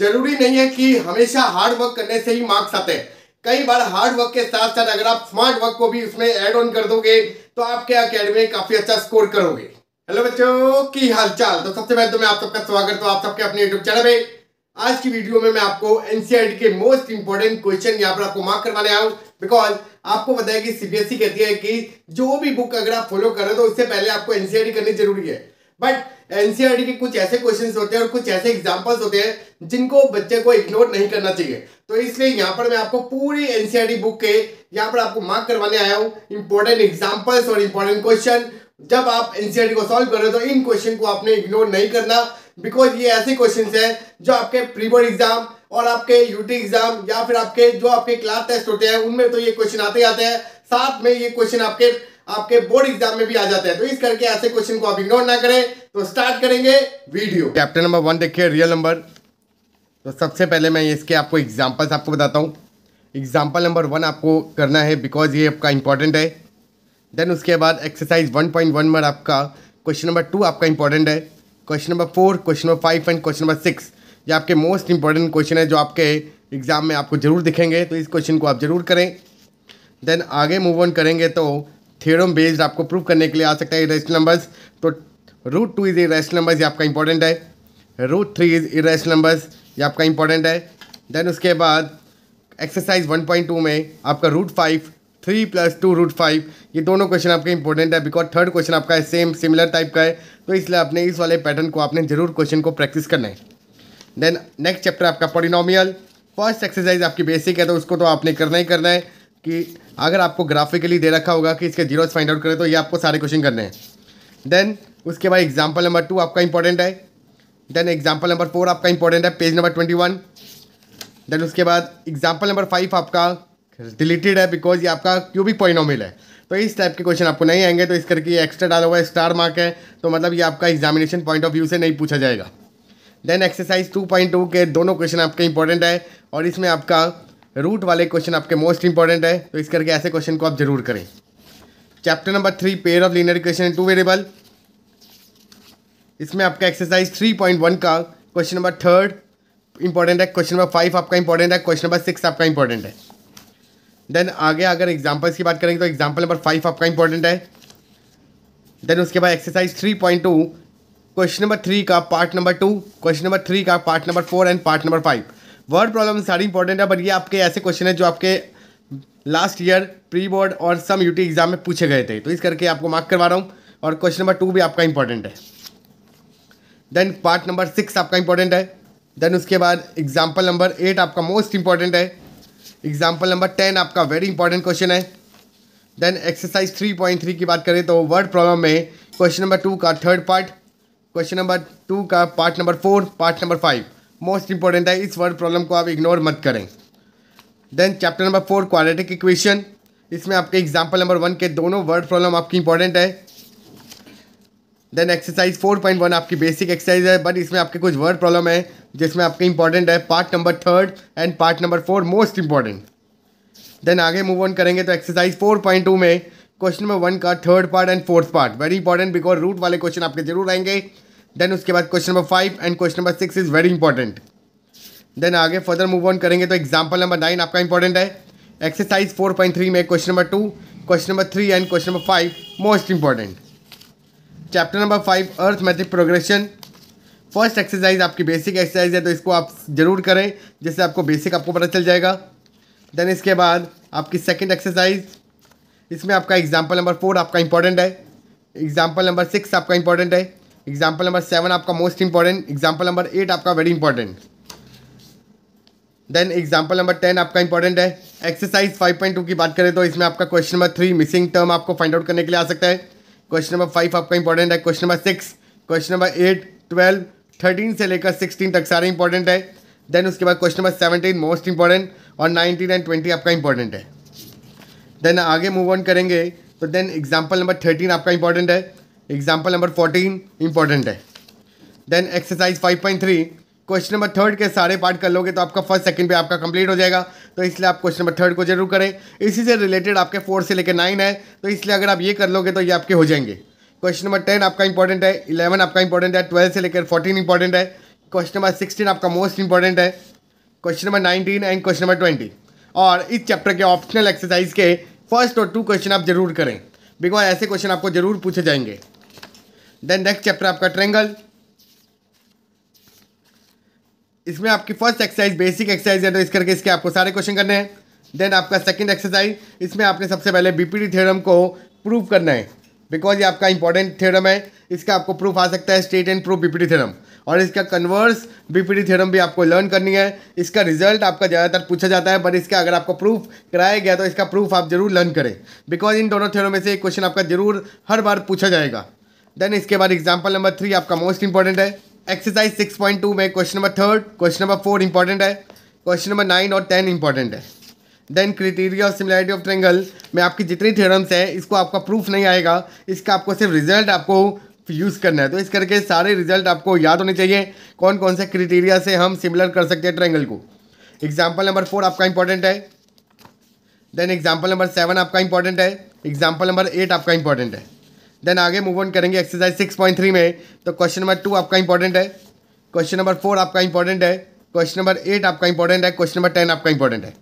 जरूरी नहीं है कि हमेशा हार्ड वर्क करने से ही मार्क्स आते हैं कई बार हार्ड वर्क के साथ साथ अगर आप स्मार्ट वर्क को भी उसमें एड ऑन कर दोगे तो आपके अकेडमी में काफी अच्छा स्कोर करोगे हेलो बच्चों की हालचाल तो सबसे पहले तो मैं आप सबका स्वागत हूँ आप सबके अपने यूट्यूब चैनल में आज की वीडियो में मैं आपको एनसीआर e के मोस्ट इंपोर्टेंट क्वेश्चन यहाँ पर आपको मार्क करवाने आया हूँ बिकॉज आपको बताया कि सीबीएसई e कहती है कि जो भी बुक अगर आप फॉलो करें तो उससे पहले आपको एनसीआर e करनी जरूरी है बट एनसीआरटी के कुछ ऐसे क्वेश्चन होते हैं और कुछ ऐसे एग्जाम्पल्स होते हैं जिनको बच्चे को इग्नोर नहीं करना चाहिए तो इसलिए यहाँ पर मैं आपको पूरी एनसीआरटी बुक के यहाँ पर आपको मार्क करवाने आया हूँ इंपॉर्टेंट एग्जाम्पल्स और इंपॉर्टेंट क्वेश्चन जब आप एनसीआरटी को सॉल्व कर रहे हो तो इन क्वेश्चन को आपने इग्नोर नहीं करना बिकॉज ये ऐसे क्वेश्चन है जो आपके प्री बोर्ड एग्जाम और आपके यूटी एग्जाम या फिर आपके जो आपके क्लास टेस्ट होते हैं उनमें तो ये क्वेश्चन आते आते हैं साथ में ये क्वेश्चन आपके आपके बोर्ड एग्जाम में भी आ जाता है तो इस करके ऐसे क्वेश्चन को आप इग्नोर ना करें तो स्टार्ट करेंगे वीडियो चैप्टर नंबर वन देखिए रियल नंबर तो सबसे पहले मैं इसके आपको एग्जाम्पल्स आपको बताता हूँ एग्जाम्पल नंबर वन आपको करना है बिकॉज ये आपका इंपॉर्टेंट है देन उसके बाद एक्सरसाइज वन पॉइंट वन में आपका क्वेश्चन नंबर टू आपका इंपॉर्टेंट है question number four question number five and question number six ये आपके मोस्ट इंपॉर्टेंट क्वेश्चन है जो आपके एग्जाम में आपको ज़रूर दिखेंगे तो इस क्वेश्चन को आप ज़रूर करें देन आगे मूव ऑन करेंगे तो थियोरम बेस्ड आपको प्रूव करने के लिए आ सकता है इरेशनल नंबर्स तो root two is irrational numbers ये आपका इंपॉर्टेंट है root three is irrational numbers ये आपका इंपॉर्टेंट है देन उसके बाद एक्सरसाइज वन पॉइंट टू में आपका root five three plus two root five ये दोनों क्वेश्चन आपका इंपॉर्टेंट है बिकॉज थर्ड क्वेश्चन आपका है सेम सिमिलर टाइप का है तो इसलिए आपने इस वाले पैटर्न को आपने जरूर क्वेश्चन को प्रैक्टिस करना है देन नेक्स्ट चैप्टर आपका पॉडिनोमियल फर्स्ट एक्सरसाइज आपकी बेसिक है तो उसको तो आपने करना ही करना है कि अगर आपको ग्राफिकली दे रखा होगा कि इसके जीरोज फाइंड आउट करें तो ये आपको सारे क्वेश्चन करने हैं देन उसके बाद एग्जाम्पल नंबर टू आपका इंपॉर्टेंट है देन एग्जाम्पल नंबर फोर आपका इंपॉर्टेंट है page number twenty one then उसके बाद एग्जाम्पल नंबर फाइव आपका रिलेटेड है बिकॉज ये आपका क्यूबिक पॉइनोमिल है तो इस टाइप के क्वेश्चन आपको नहीं आएंगे तो इस करके एक्स्ट्रा डाला हुआ है स्टार मार्क है तो मतलब ये आपका एग्जामिनेशन पॉइंट ऑफ व्यू से नहीं पूछा जाएगा then exercise two point two के दोनों क्वेश्चन आपके इंपॉर्टेंट है और इसमें आपका रूट वाले क्वेश्चन आपके मोस्ट इंपॉर्टेंट है तो इस करके ऐसे क्वेश्चन को आप जरूर करें chapter number three pair of linear equation two variable इसमें आपका एक्सरसाइज थ्री पॉइंट वन का क्वेश्चन नंबर थर्ड इंपॉर्टेंट है क्वेश्चन नंबर फाइव आपका इंपॉर्टेंट है क्वेश्चन नंबर सिक्स आपका इंपॉर्टेंट है देन आगे अगर एग्जाम्पल्स की बात करेंगे तो एग्जाम्पल नंबर फाइव आपका इंपॉर्टेंट है देन उसके बाद exercise three point two question number three का part number two question number three का part number four and part number five word problem सारी इंपॉर्टेंट है बट ये आपके ऐसे क्वेश्चन है जो आपके लास्ट ईयर प्री बोर्ड और सम यूटी एग्जाम में पूछे गए थे तो इस करके आपको मार्क करवा रहा हूँ और क्वेश्चन नंबर टू भी आपका इंपॉर्टेंट है देन पार्ट नंबर सिक्स आपका इंपॉर्टेंट है देन उसके बाद एग्जाम्पल नंबर एट आपका मोस्ट इंपॉर्टेंट है एग्जाम्पल नंबर टेन आपका वेरी इंपॉर्टेंट क्वेश्चन है then exercise three point three की बात करें तो वर्ड प्रॉब्लम में क्वेश्चन नंबर टू का third part question number two का part number four part number five most important है इस वर्ड प्रॉब्लम को आप इग्नोर मत करें then chapter number four quadratic equation इसमें आपके एग्जाम्पल नंबर वन के दोनों वर्ड प्रॉब्लम आपकी इंपॉर्टेंट है then exercise four point one आपकी बेसिक एक्सरसाइज है बट इसमें आपके कुछ वर्ड प्रॉब्लम है जिसमें आपके इंपॉर्टेंट है part number third and part number four most important then आगे मूव ऑन करेंगे तो एक्सरसाइज फोर पॉइंट टू में क्वेश्चन नंबर वन का third part and fourth part very important because root वाले क्वेश्चन आपके जरूर आएंगे देन उसके बाद question number five and question number six is very important then आगे फर्दर मूव ऑन करेंगे तो एग्जाम्पल नंबर नाइन आपका इंपॉर्टेंट है एक्सरसाइज फोर पॉइंट थ्री में question number two question number three and question number five most important chapter number five arithmetic progression first exercise आपकी basic exercise है तो इसको आप जरूर करें जिससे आपको बेसिक आपको पता चल जाएगा देन इसके बाद आपकी सेकेंड एक्सरसाइज इसमें आपका एग्जाम्पल नंबर फोर आपका इंपॉर्टेंट है एग्जाम्पल नंबर सिक्स आपका इंपॉर्टेंट है एग्जाम्पल नंबर सेवन आपका most important example number eight आपका very important then example number ten आपका इंपॉर्टेंट है एक्सरसाइज फाइव पॉइंट टू की बात करें तो इसमें आपका question number three missing term आपको फाइंड आउट करने के लिए आ सकता है क्वेश्चन नंबर फाइव आपका इंपॉर्टेंट है question number six question number eight twelve thirteen से लेकर सिक्सटीन तक सारे इंपॉर्टेंट है देन उसके बाद question number seventeen most important और नाइनटीन एंड ट्वेंटी आपका इंपॉर्टेंट है देन आगे मूव ऑन करेंगे तो देन एग्जाम्पल नंबर थर्टीन आपका इंपॉर्टेंट है एग्जाम्पल नंबर फोर्टीन इंपॉर्टेंट है then exercise five point three question number third के सारे पार्ट कर लोगे तो आपका फर्स्ट सेकंड पे आपका कंप्लीट हो जाएगा तो इसलिए आप क्वेश्चन नंबर थर्ड को जरूर करें इसी से रिलेटेड आपके फोर से लेकर नाइन है तो इसलिए अगर आप ये कर लोगे तो ये आपके हो जाएंगे क्वेश्चन नंबर टेन आपका इंपॉर्टेंट है इलेवन आपका इंपॉर्टेंट है ट्वेल्व से लेकर फोर्टीन इंपॉर्टेंट है क्वेश्चन नंबर सिक्सटीन आपका मोस्ट इंपॉर्टेंट है question number nineteen and question number twenty और इस चैप्टर के ऑप्शनल एक्सरसाइज के फर्स्ट और टू क्वेश्चन आप जरूर करें बिकॉज ऐसे क्वेश्चन आपको जरूर पूछे जाएंगे देन नेक्स्ट चैप्टर आपका ट्रेंगल इसमें आपकी फर्स्ट एक्सरसाइज बेसिक एक्सरसाइज है तो इस करके इसके आपको सारे क्वेश्चन करने हैं देन आपका सेकंड एक्सरसाइज इसमें आपने सबसे पहले बीपीडी थ्योरम को प्रूव करना है बिकॉज ये आपका इंपॉर्टेंट थ्योरम है इसका आपको प्रूफ आ सकता है state and proof BPT theorem और इसका कन्वर्स बीपीडी थ्योरम भी आपको लर्न करनी है इसका रिजल्ट आपका ज़्यादातर पूछा जाता है पर इसका अगर आपको प्रूफ कराया गया तो इसका प्रूफ आप जरूर लर्न करें बिकॉज इन दोनों थ्योरम में से एक क्वेश्चन आपका जरूर हर बार पूछा जाएगा देन इसके बाद एग्जाम्पल नंबर थ्री आपका मोस्ट इंपॉर्टेंट है एक्सरसाइज सिक्स पॉइंट टू में question number third question number four important है क्वेश्चन नंबर नाइन और टेन इंपॉर्टेंट है then criteria of similarity of triangle में आपकी जितनी थेरम्स है इसको आपका प्रूफ नहीं आएगा इसका आपको सिर्फ रिजल्ट आपको यूज़ करना है तो इस करके सारे रिजल्ट आपको याद होने चाहिए कौन कौन से क्रिटेरिया से हम सिमिलर कर सकते हैं ट्रेंगल को एग्जाम्पल नंबर फोर आपका इंपॉर्टेंट है देन एग्जाम्पल नंबर सेवन आपका इंपॉर्टेंट है एग्जाम्पल नंबर एट आपका इंपॉर्टेंट है देन आगे मूव ऑन करेंगे एक्सरसाइज सिक्स पॉइंट थ्री में तो क्वेश्चन नंबर टू आपका इंपॉर्टेंट है क्वेश्चन नंबर फोर आपका इंपॉर्टेंट है क्वेश्चन नंबर एट आपका इंपॉर्टेंट है क्वेश्चन नंबर टेन आपका इंपॉर्टेंट है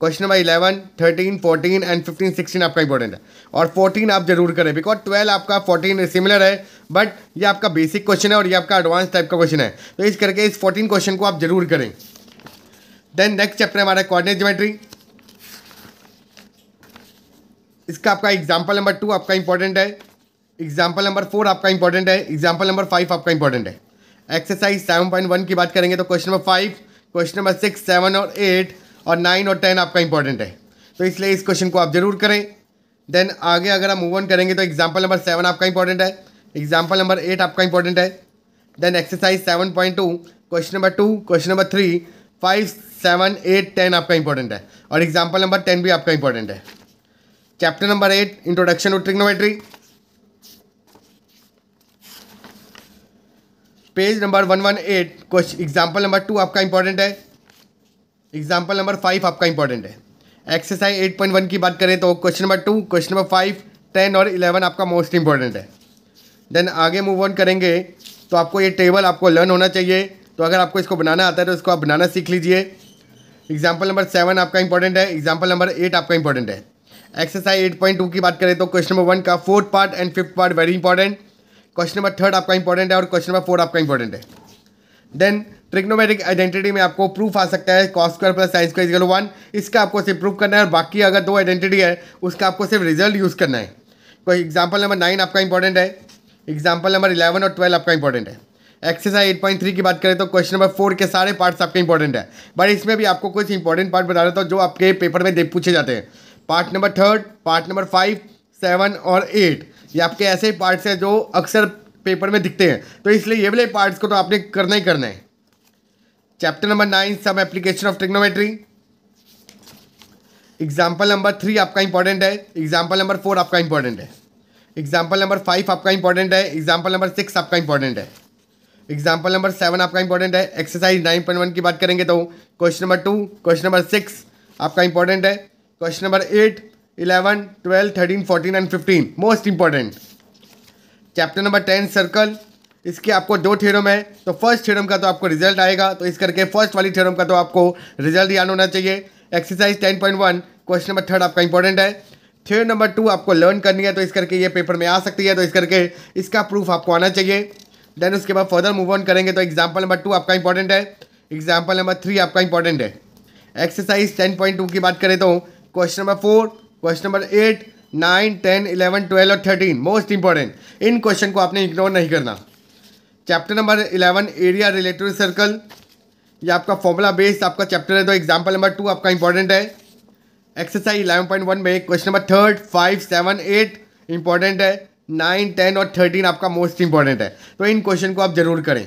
question number eleven thirteen fourteen and fifteen sixteen आपका इंपॉर्टेंट है और फोर्टीन आप जरूर करें बिकॉज ट्वेल्व आपका फोर्टीन सिमिलर है बट ये आपका बेसिक क्वेश्चन है और ये आपका एडवांस टाइप का क्वेश्चन है तो इस करके इस फोर्टीन क्वेश्चन को आप जरूर करें देन नेक्स्ट चैप्टर हमारा कॉर्डिनेट ज्योमेट्री इसका आपका एग्जाम्पल नंबर टू आपका इंपॉर्टेंट है एग्जाम्पल नंबर फोर आपका इंपॉर्टेंट है एग्जाम्पल नंबर फाइव आपका इंपॉर्टेंट है एक्सरसाइज सेवन पॉइंट वन की बात करेंगे तो question number five question number six seven और एट और नाइन और टेन आपका इंपॉर्टेंट है तो इसलिए इस क्वेश्चन को आप जरूर करें देन आगे अगर आप मूव ऑन करेंगे तो एग्जाम्पल नंबर सेवन आपका इंपॉर्टेंट है एग्जाम्पल नंबर एट आपका इंपॉर्टेंट है then exercise seven point two question number two question number three five seven eight ten आपका इंपॉर्टेंट है और एग्जाम्पल नंबर टेन भी आपका इंपॉर्टेंट है chapter number eight introduction to trigonometry page number one one eight question example number two आपका important है example number five आपका important है एक्सरसाइज एट पॉइंट वन की बात करें तो question number two question number five ten और eleven आपका मोस्ट इंपॉर्टेंट है देन आगे मूव ऑन करेंगे तो आपको ये टेबल आपको लर्न होना चाहिए तो अगर आपको इसको बनाना आता है तो इसको आप बनाना सीख लीजिए एग्जाम्पल नंबर सेवन आपका इंपॉर्टेंट है एग्जाम्पल नंबर एट आपका इंपॉर्टेंट है एक्सरसाइज एट पॉइंट टू की बात करें तो क्वेश्चन नंबर वन का fourth part and fifth part very important question number third आपका इंपॉर्टेंट है और क्वेश्चन नंबर फोर्थ आपका इंपॉर्टेंट है देन ट्रिग्नोमेट्रिक आइडेंटिटी में आपको प्रूफ आ सकता है cos square plus sine square equal one इसका आपको सिर्फ प्रूफ करना है और बाकी अगर दो आइडेंटिटी है उसका आपको सिर्फ रिजल्ट यूज़ करना है कोई एग्जाम्पल नंबर नाइन आपका इंपॉर्टेंट है एग्जाम्पल नंबर इलेवन और ट्वेल्व आपका इंपॉर्टेंट है एक्सरसाइज एट पॉइंट थ्री की बात करें तो क्वेश्चन नंबर फोर के सारे पार्ट्स आपके इंपॉर्टेंट है बट इसमें भी आपको कुछ इंपॉर्टेंट पार्ट बता रहे तो जो आपके पेपर में पूछे जाते हैं part number third part number five seven और एट ये आपके ऐसे ही पार्ट्स हैं जो अक्सर पेपर में दिखते हैं तो इसलिए ये वाले पार्ट्स को तो आपने करना ही करना है चैप्टर नंबर नाइन सब application of trigonometry example number three आपका इंपॉर्टेंट है एग्जाम्पल नंबर फोर आपका इंपॉर्टेंट है एग्जाम्पल नंबर फाइव आपका इंपॉर्टेंट है एग्जाम्पल नंबर सिक्स आपका इंपॉर्टेंट है एग्जाम्पल नंबर सेवन आपका इंपॉर्टेंट है एक्सरसाइज नाइन पॉइंट वन की बात करेंगे तो question number two question number six आपका इंपॉर्टेंट है question number eight eleven twelve thirteen fourteen and fifteen most important chapter number ten circle इसके आपको दो थ्योरम है तो फर्स्ट थ्योरम का तो आपको रिजल्ट आएगा तो इस करके फर्स्ट वाली थ्योरम का तो आपको रिजल्ट याद होना चाहिए exercise ten point one question number third आपका इंपॉर्टेंट है थ्योरम नंबर टू आपको लर्न करनी है तो इस करके ये पेपर में आ सकती है तो इस करके इसका प्रूफ आपको आना चाहिए देन उसके बाद फर्दर मूव ऑन करेंगे तो एग्जाम्पल नंबर टू आपका इंपॉर्टेंट है एग्जाम्पल नंबर थ्री आपका इंपॉर्टेंट है एक्सरसाइज टेन पॉइंट टू की बात करें तो question number four question number eight nine ten eleven twelve और थर्टीन मोस्ट इंपॉर्टेंट इन क्वेश्चन को आपने इग्नोर नहीं करना chapter number eleven area related circle ये आपका फॉर्मूला बेस्ड आपका चैप्टर है तो एग्जाम्पल नंबर टू आपका इंपॉर्टेंट है एक्सरसाइज इलेवन पॉइंट वन में question number third five seven eight important है नाइन टेन और थर्टीन आपका मोस्ट इंपॉर्टेंट है तो इन क्वेश्चन को आप जरूर करें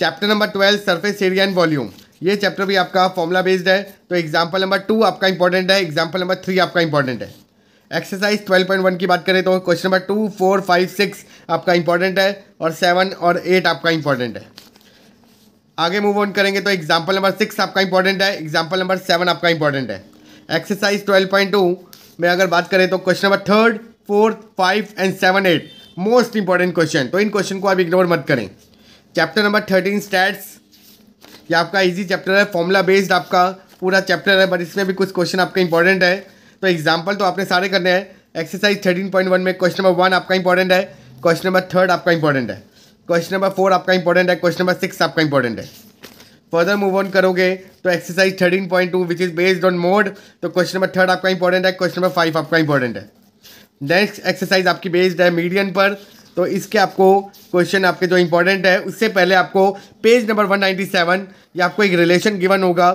chapter number twelve surface area and volume ये चैप्टर भी आपका फॉर्मुला बेस्ड है तो एग्जाम्पल नंबर टू आपका इंपॉर्टेंट है एग्जाम्पल नंबर थ्री आपका इंपॉर्टेंट है एक्सरसाइज ट्वेल्व पॉइंट वन की बात करें तो question number two four five six आपका इंपॉर्टेंट है और सेवन और एट आपका इंपॉर्टेंट है आगे मूव ऑन करेंगे तो एग्जाम्पल नंबर सिक्स आपका इंपॉर्टेंट है एग्जाम्पल नंबर सेवन आपका इंपॉर्टेंट है एक्सरसाइज ट्वेल्व पॉइंट टू में अगर बात करें तो question number third fourth five and seven eight most important question तो इन क्वेश्चन को आप इग्नोर मत करें चैप्टर नंबर थर्टीन स्टैट्स ये आपका इजी चैप्टर है फॉर्मूला बेस्ड आपका पूरा चैप्टर है बट इसमें भी कुछ क्वेश्चन आपका इंपॉर्टेंट है तो एग्जाम्पल तो आपने सारे करने हैं एक्सरसाइज थर्टीन पॉइंट वन में क्वेश्चन नंबर वन आपका इंपॉर्टेंट है क्वेश्चन नंबर थर्ड आपका इंपॉर्टेंट है क्वेश्चन नंबर फोर आपका इंपॉर्टेंट है क्वेश्चन नंबर सिक्स आपका इंपॉर्टेंट है फर्दर मूव ऑन करोगे तो exercise thirteen point two which is based on mode तो क्वेश्चन नंबर थर्ड आपका इंपॉर्टेंट है क्वेश्चन नंबर फाइव आपका इंपॉर्टेंट है नेक्स्ट एक्सरसाइज आपकी बेस्ड है मीडियन पर तो इसके आपको क्वेश्चन आपके जो इंपॉर्टेंट है उससे पहले आपको पेज नंबर 197 या आपको एक रिलेशन गिवन होगा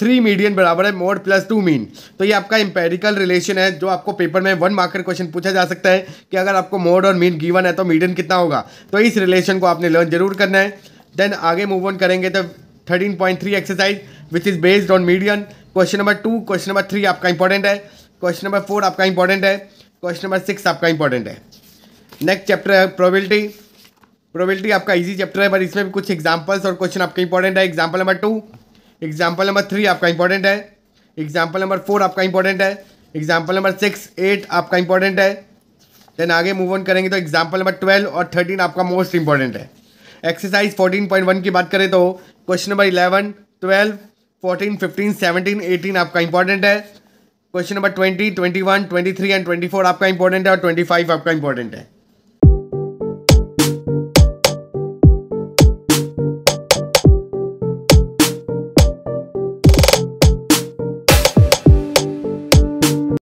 थ्री मीडियन बराबर है मोड प्लस टू मीन तो ये आपका इंपेरिकल रिलेशन है जो आपको पेपर में वन मार्कर क्वेश्चन पूछा जा सकता है कि अगर आपको मोड और मीन गिवन है तो मीडियन कितना होगा तो इस रिलेशन को आपने लर्न जरूर करना है देन आगे मूव ऑन करेंगे तो thirteen point three exercise which is based on median question number two question number three आपका इंपॉर्टेंट है क्वेश्चन नंबर फोर आपका इंपॉर्टेंट है क्वेश्चन नंबर सिक्स आपका इंपॉर्टेंट है नेक्स्ट चैप्टर है प्रोबेबिलिटी प्रोबेबिलिटी आपका इजी चैप्टर है पर इसमें भी कुछ एग्जांपल्स और क्वेश्चन आपका इंपॉर्टेंट है example number two example number three आपका इंपॉर्टेंट है एग्जांपल नंबर फोर आपका इंपॉर्टेंट है एग्जांपल नंबर सिक्स एट आपका इंपॉर्टेंट है देन आगे मूव ऑन करेंगे तो एग्जाम्पल नंबर ट्वेल्व और थर्टीन आपका मोस्ट इंपॉर्टेंट है एक्सरसाइज फोर्टीन पॉइंट वन की बात करें तो question number eleven twelve fourteen fifteen seventeen eighteen आपका इंपॉर्टेंट है question number twenty twenty one twenty three and twenty four आपका इंपॉर्टेंट है और ट्वेंटी फाइव आपका इंपॉर्टेंट है